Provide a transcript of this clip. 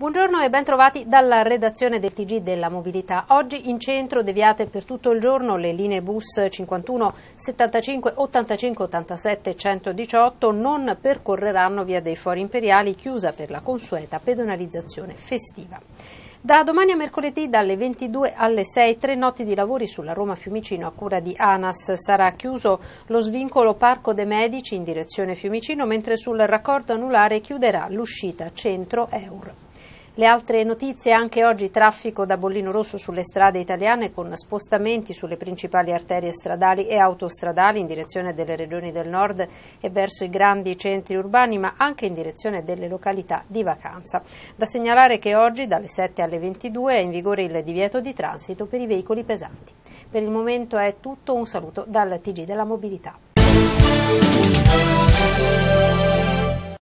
Buongiorno e ben trovati dalla redazione del TG della Mobilità. Oggi in centro deviate per tutto il giorno le linee bus 51, 75, 85, 87 118 non percorreranno via dei Fori Imperiali chiusa per la consueta pedonalizzazione festiva. Da domani a mercoledì dalle 22 alle 6 tre notti di lavori sulla Roma Fiumicino a cura di ANAS. Sarà chiuso lo svincolo Parco dei Medici in direzione Fiumicino mentre sul raccordo anulare chiuderà l'uscita centro-eur. Le altre notizie anche oggi traffico da bollino rosso sulle strade italiane con spostamenti sulle principali arterie stradali e autostradali in direzione delle regioni del nord e verso i grandi centri urbani ma anche in direzione delle località di vacanza. Da segnalare che oggi dalle 7 alle 22 è in vigore il divieto di transito per i veicoli pesanti. Per il momento è tutto, un saluto dal TG della mobilità.